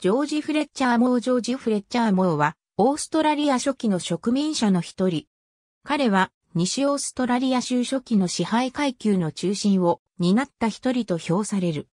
ジョージ・フレッチャー・モー・ジョージ・フレッチャー・モーは、オーストラリア初期の植民者の一人。彼は、西オーストラリア州初期の支配階級の中心を担った一人と評される。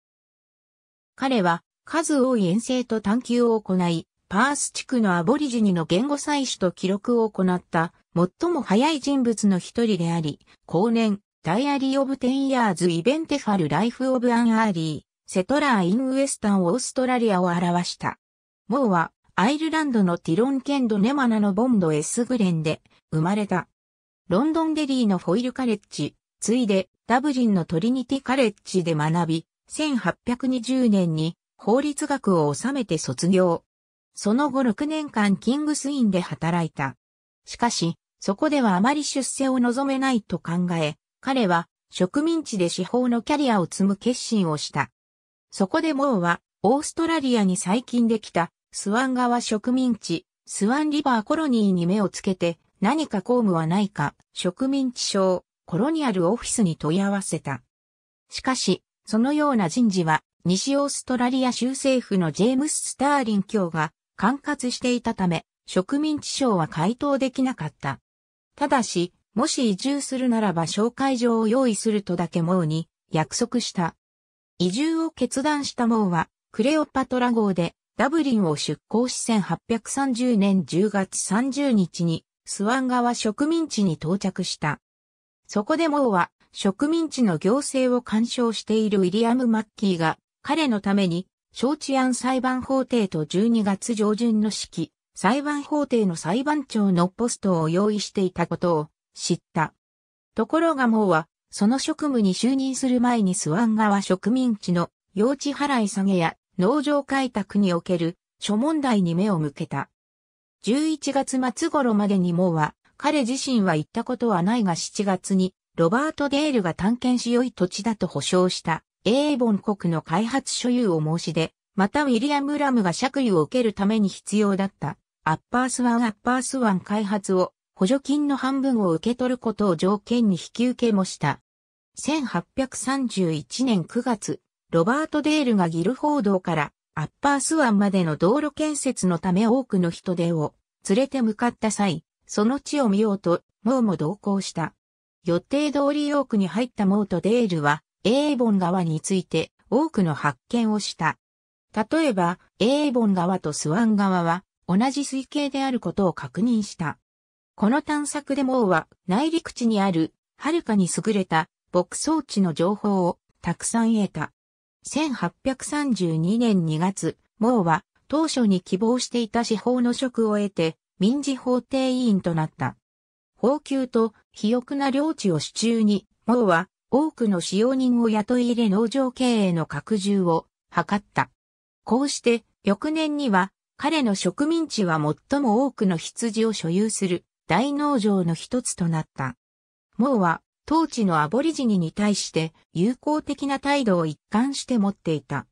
彼は、数多い遠征と探求を行い、パース地区のアボリジニの言語採取と記録を行った最も早い人物の一人であり、後年、ダイアリー・オブ・テン・ヤーズ・イベンテファル・ライフ・オブ・アン・アーリー、セトラー・イン・ウエスタン・オーストラリアを表した。モーは、アイルランドのティロンケンドネマナのボンド・エスグレンで生まれた。ロンドンデリーのフォイルカレッジ、ついでダブリンのトリニティカレッジで学び、1820年に法律学を治めて卒業。その後6年間キングスインで働いた。しかし、そこではあまり出世を望めないと考え、彼は植民地で司法のキャリアを積む決心をした。そこでモーは、オーストラリアに最近できた、スワン川植民地、スワンリバーコロニーに目をつけて、何か公務はないか、植民地省、コロニアルオフィスに問い合わせた。しかし、そのような人事は、西オーストラリア州政府のジェームス・スターリン卿が管轄していたため、植民地省は回答できなかった。ただし、もし移住するならば紹介状を用意するとだけもうに約束した。移住を決断したモーは、クレオパトラ号でダブリンを出港し1830年10月30日にスワン川植民地に到着した。そこでモーは植民地の行政を干渉しているウィリアム・マッキーが彼のために小治安裁判法廷と12月上旬の式、裁判法廷の裁判長のポストを用意していたことを知った。ところがモーはその職務に就任する前にスワン川植民地の用地払い下げや農場開拓における諸問題に目を向けた。11月末頃までにもは、彼自身は行ったことはないが7月に、ロバート・デールが探検し良い土地だと保証した、エーボン国の開発所有を申し出、またウィリアム・ラムが借位を受けるために必要だった、アッパースワン・アッパースワン開発を、補助金の半分を受け取ることを条件に引き受けもした。1831年9月、ロバート・デールがギル報道からアッパースワンまでの道路建設のため多くの人手を連れて向かった際、その地を見ようと、モーも同行した。予定通りヨークに入ったモーとデールは、エーボン川について多くの発見をした。例えば、エーボン川とスワン川は同じ水系であることを確認した。この探索でモーは内陸地にある、はるかに優れた牧草地の情報をたくさん得た。1832年2月、モーは当初に希望していた司法の職を得て民事法廷委員となった。法給と肥沃な領地を手中に、モーは多くの使用人を雇い入れ農場経営の拡充を図った。こうして翌年には彼の植民地は最も多くの羊を所有する大農場の一つとなった。モーは当地のアボリジニに対して友好的な態度を一貫して持っていた。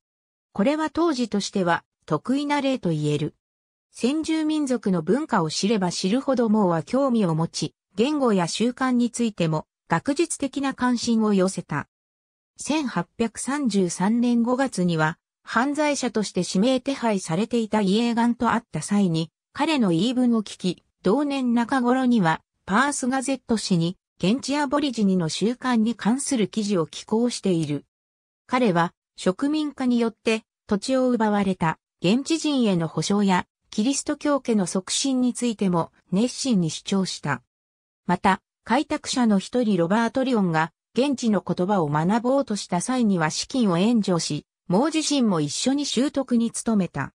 これは当時としては得意な例と言える。先住民族の文化を知れば知るほどもうは興味を持ち、言語や習慣についても学術的な関心を寄せた。1833年5月には犯罪者として指名手配されていたイエーガンと会った際に彼の言い分を聞き、同年中頃にはパースガゼット氏に現地アボリジニの習慣に関する記事を寄稿している。彼は植民化によって土地を奪われた現地人への保障やキリスト教家の促進についても熱心に主張した。また、開拓者の一人ロバート・リオンが現地の言葉を学ぼうとした際には資金を援助し、もう自身も一緒に習得に努めた。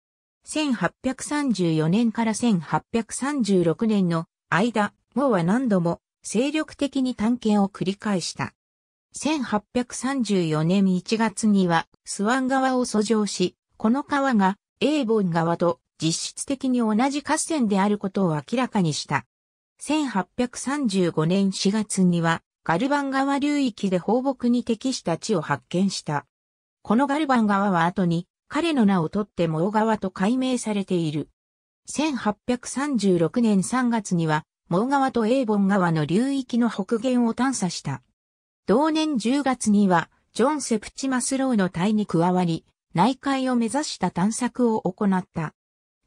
1834年から1836年の間、もうは何度も精力的に探検を繰り返した。1834年1月にはスワン川を遡上し、この川がエーボン川と実質的に同じ河川であることを明らかにした。1835年4月にはガルバン川流域で放牧に適した地を発見した。このガルバン川は後に彼の名をとってモヨ川と改名されている。1836年3月には毛川とエーボン川の流域の北限を探査した。同年10月には、ジョン・セプチマスローの隊に加わり、内海を目指した探索を行った。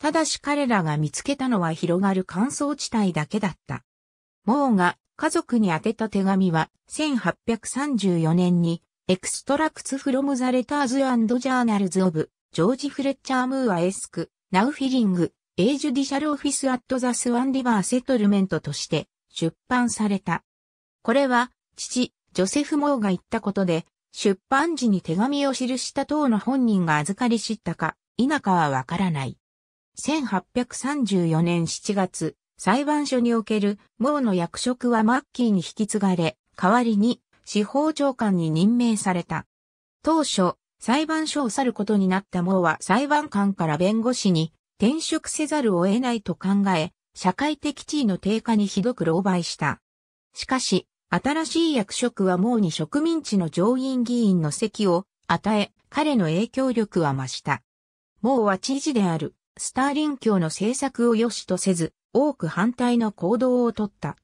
ただし彼らが見つけたのは広がる乾燥地帯だけだった。モーが家族に宛てた手紙は1834年にエクストラクツフロムザレターズジャーナルズオブジョージ・フレッチャー・ムーア・エスク、ナウフィリング、A Judicial Office at the Swan River Settlement として出版された。これは、父、ジョセフ・モーが言ったことで、出版時に手紙を記した等の本人が預かり知ったか、否かはわからない。1834年7月、裁判所におけるモーの役職はマッキーに引き継がれ、代わりに司法長官に任命された。当初、裁判所を去ることになったモーは裁判官から弁護士に転職せざるを得ないと考え、社会的地位の低下にひどく狼狽した。しかし、新しい役職はもうに植民地の上院議員の席を与え、彼の影響力は増した。もうは知事である、スターリン教の政策を良しとせず、多く反対の行動をとった。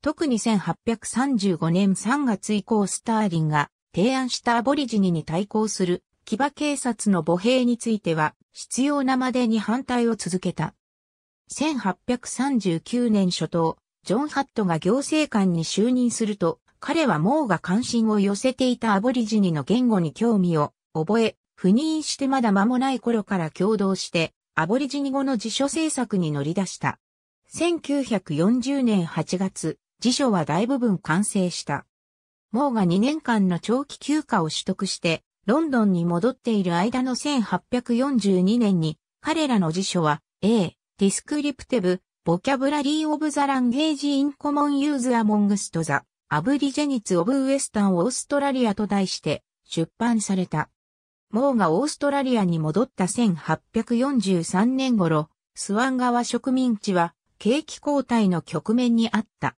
特に1835年3月以降スターリンが提案したアボリジニに対抗する騎馬警察の母兵については、必要なまでに反対を続けた。1839年初頭、ジョン・ハットが行政官に就任すると、彼はモーが関心を寄せていたアボリジニの言語に興味を覚え、赴任してまだ間もない頃から共同して、アボリジニ語の辞書制作に乗り出した。1940年8月、辞書は大部分完成した。モーが2年間の長期休暇を取得して、ロンドンに戻っている間の1842年に、彼らの辞書は、A、Descriptive Vocabulary of the Language in Common Use Amongst the a b o r i g e n i t s of Western Australia と題して出版された。モーがオーストラリアに戻った1843年頃、スワン川植民地は景気交代の局面にあった。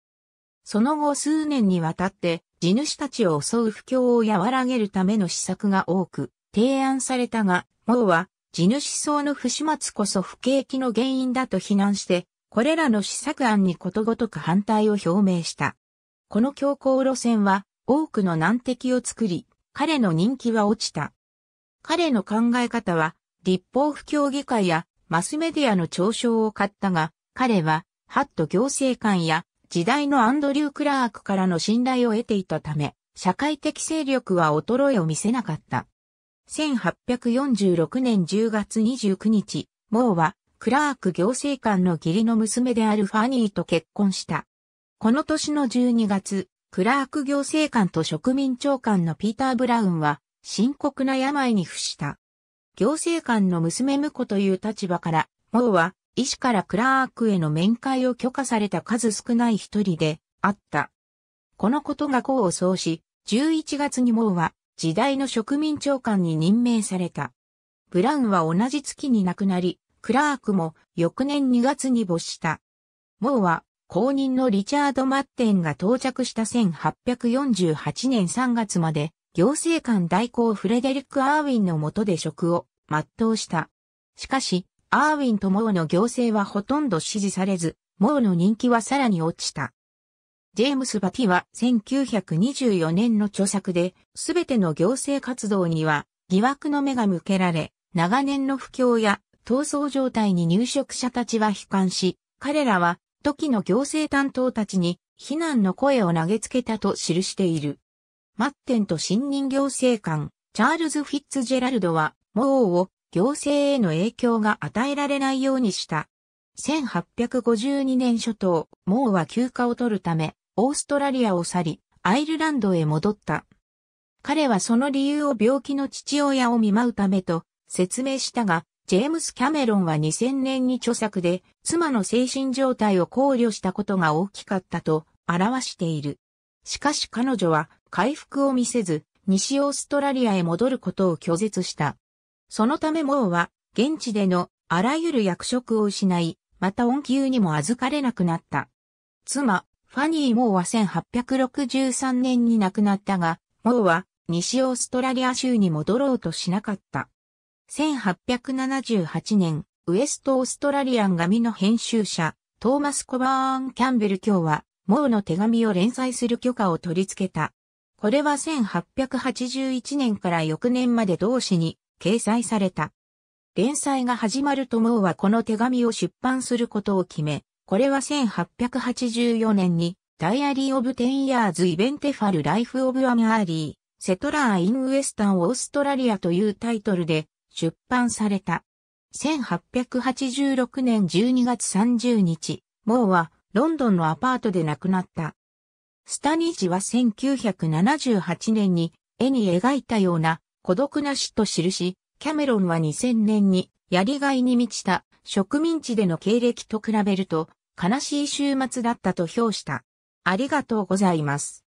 その後数年にわたって地主たちを襲う不況を和らげるための施策が多く提案されたが、モは地主層の不始末こそ不景気の原因だと非難して、これらの施策案にことごとく反対を表明した。この強硬路線は多くの難敵を作り、彼の人気は落ちた。彼の考え方は、立法不況議会やマスメディアの嘲笑を買ったが、彼は、ハット行政官や時代のアンドリュー・クラークからの信頼を得ていたため、社会的勢力は衰えを見せなかった。1846年10月29日、モーは、クラーク行政官の義理の娘であるファニーと結婚した。この年の12月、クラーク行政官と植民長官のピーター・ブラウンは、深刻な病に伏した。行政官の娘婿という立場から、モーは、医師からクラークへの面会を許可された数少ない一人であった。このことが功を奏し、11月にモーは時代の植民長官に任命された。ブラウンは同じ月に亡くなり、クラークも翌年2月に没した。モーは後任のリチャード・マッテンが到着した1848年3月まで行政官代行フレデリック・アーウィンの下で職を全うした。しかし、アーウィンとモーの行政はほとんど支持されず、モーの人気はさらに落ちた。ジェームス・バティは1924年の著作で、すべての行政活動には疑惑の目が向けられ、長年の不況や闘争状態に入植者たちは悲観し、彼らは時の行政担当たちに非難の声を投げつけたと記している。マッテンと新任行政官、チャールズ・フィッツジェラルドは、モーを行政への影響が与えられないようにした。1852年初頭、モーは休暇を取るため、オーストラリアを去り、アイルランドへ戻った。彼はその理由を病気の父親を見舞うためと説明したが、ジェームス・キャメロンは2000年に著作で、妻の精神状態を考慮したことが大きかったと表している。しかし彼女は回復を見せず、西オーストラリアへ戻ることを拒絶した。そのためモーは、現地でのあらゆる役職を失い、また恩給にも預かれなくなった。妻、ファニー・モーは1863年に亡くなったが、モーは西オーストラリア州に戻ろうとしなかった。1878年、ウエストオーストラリアン紙の編集者、トーマス・コバーン・キャンベル卿は、モーの手紙を連載する許可を取り付けた。これは1881年から翌年まで同紙に掲載された。連載が始まるとモーはこの手紙を出版することを決め、これは1884年に、ダイアリー・オブ・テン・ヤーズ・イベンテファル・ライフ・オブ・アム・アーリー、セトラー・イン・ウエスタン・オーストラリアというタイトルで出版された。1886年12月30日、モーはロンドンのアパートで亡くなった。スタニージは1978年に絵に描いたような孤独なしと記し、キャメロンは2000年にやりがいに満ちた植民地での経歴と比べると悲しい週末だったと評した。ありがとうございます。